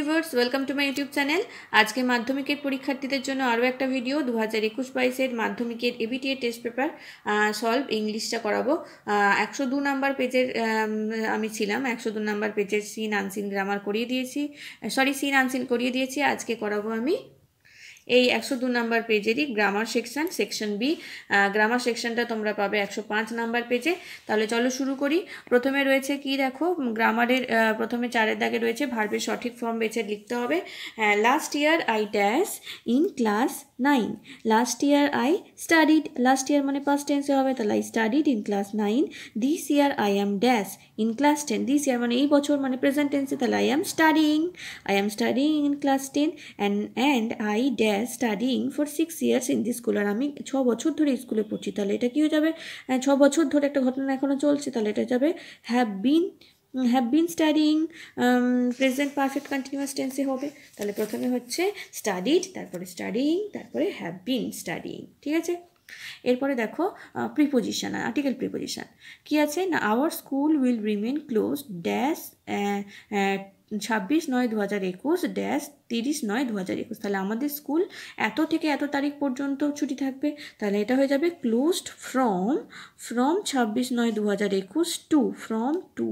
viewers welcome to my YouTube channel আজকে মাধ্যমিকের পরীক্ষার্থীদের জন্য আরও একটা ভিডিও দু হাজার একুশ বাইশের মাধ্যমিকের এবিটিএ টেস্ট পেপার সলভ ইংলিশটা করাবো একশো দু নাম্বার পেজের আমি ছিলাম একশো দু নাম্বার পেজের সিন আনসিন গ্রামার করিয়ে দিয়েছি সরি সিন আনসিন করিয়ে দিয়েছি আজকে করাবো আমি এই একশো দু নাম্বার পেজেরই grammar section section B grammar সেকশনটা তোমরা পাবে একশো পাঁচ নাম্বার পেজে তাহলে চলো শুরু করি প্রথমে রয়েছে কি দেখো গ্রামারের প্রথমে চারের দাগে রয়েছে ভার্বের সঠিক ফর্ম বেছে লিখতে হবে last year I dash in class nine last year I studied last year মানে পাস্ট টেন্সে হবে তাহলে I studied in class nine this year I am dash in class ten this year মানে এই বছর মানে প্রেজেন্ট টেন্সে তাহলে I am studying I am studying in class ten and and I dash year studying for six years in the school আর আমি ছ বছর ধরে স্কুলে পড়ছি তাহলে এটা কি হয়ে যাবে ছ বছর ধরে একটা ঘটনা এখনও চলছে তাহলে এটা যাবে have been have been studying present perfect continuous টেন্সে হবে তাহলে প্রথমে হচ্ছে স্টাডিড তারপরে স্টাডিং তারপরে হ্যাভ বিন স্টাডিং ঠিক আছে এরপরে দেখো প্রিপোজিশন আর্টিকেল প্রিপোজিশন কি আছে না our school will remain close dash ছাব্বিশ নয় দু হাজার একুশ ড্যাশ তিরিশ নয় দু হাজার একুশ তাহলে আমাদের স্কুল এত থেকে এত তারিখ পর্যন্ত ছুটি থাকবে তাহলে এটা হয়ে যাবে ক্লোজড ফ্রম ফ্রম ছাব্বিশ নয় দু হাজার একুশ টু ফ্রম টু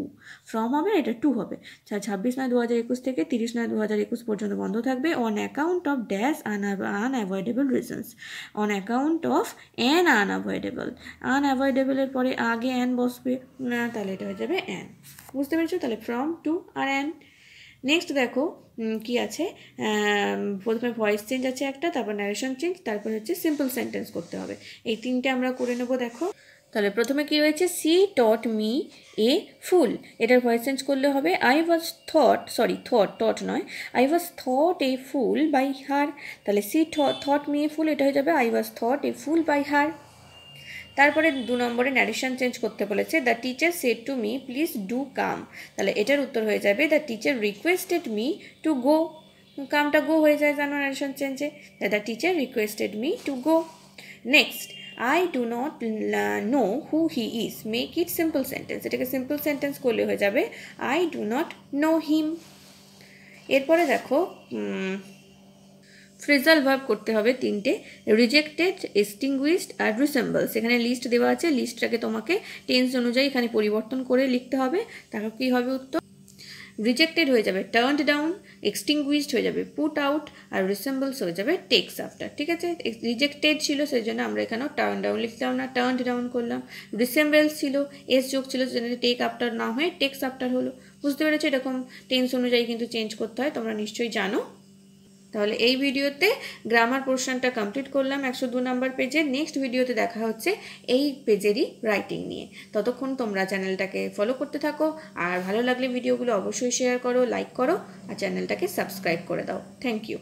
ফ্রম হবে এটা টু হবে ছাব্বিশ নয় দু হাজার একুশ থেকে তিরিশ নয় দু হাজার একুশ পর্যন্ত বন্ধ থাকবে on account of dash un unavoidable reasons on account of an unavoidable আনঅ্যাভয়েডেবলের পরে আগে অ্যান বসবে না তাহলে এটা হয়ে যাবে অ্যান বুঝতে পেরেছো তাহলে ফ্রম টু আর অ্যান নেক্সট দেখো কি আছে প্রথমে ভয়েস চেঞ্জ আছে একটা তারপর ন্যারেশন চেঞ্জ তারপর হচ্ছে সিম্পল সেন্টেন্স করতে হবে এই তিনটে আমরা করে নেবো দেখো তাহলে প্রথমে কি রয়েছে সি টট মি এ ফুল এটার ভয়েস চেঞ্জ করলে হবে I was thought sorry thought taught নয় I was thought a fool by her তাহলে she thought me a fool এটা হয়ে যাবে I was thought a fool by her তারপরে দু নম্বরে ন্যারেশন চেঞ্জ করতে বলেছে the teacher said to me please do come তাহলে এটার উত্তর হয়ে যাবে the teacher requested me to go কামটা গো হয়ে যায় জানো ন্যারেশন চেঞ্জে the teacher requested me to go next I do not know who he is make it simple sentence এটাকে সিম্পল সেন্টেন্স করলে হয়ে যাবে I do not know him এরপরে দেখো ফ্রেজাল ভার্ব করতে হবে তিনটে রিজেক্টেড এস্টিংগুইস্ট আর রিসেম্বলস এখানে লিস্ট দেওয়া আছে লিস্টটাকে তোমাকে টেন্স অনুযায়ী এখানে পরিবর্তন করে লিখতে হবে তারপর কী হবে উত্তর রিজেক্টেড হয়ে যাবে টার্নড ডাউন এক্সটিংগুইশড হয়ে যাবে পুট আউট আর রিসেম্বলস হয়ে যাবে টেক্স আফটার ঠিক আছে রিজেক্টেড ছিল সেই জন্য আমরা এখানেও টার্ন ডাউন লিখলাম না টার্ন ডাউন করলাম রিসেম্বলস ছিল এস যোগ ছিল সেজন্য টেক আফটার না হয়ে টেক্স আফটার হলো বুঝতে পেরেছো এরকম টেন্স অনুযায়ী কিন্তু চেঞ্জ করতে হয় তোমরা নিশ্চয়ই জানো তাহলে এই ভিডিওতে গ্রামার পোর্শনটা কমপ্লিট করলাম একশো দু নম্বর পেজের নেক্সট ভিডিওতে দেখা হচ্ছে এই পেজেরই রাইটিং নিয়ে ততক্ষণ তোমরা চ্যানেলটাকে ফলো করতে থাকো আর ভালো লাগলে ভিডিওগুলো অবশ্যই শেয়ার করো লাইক করো আর চ্যানেলটাকে সাবস্ক্রাইব করে দাও থ্যাংক ইউ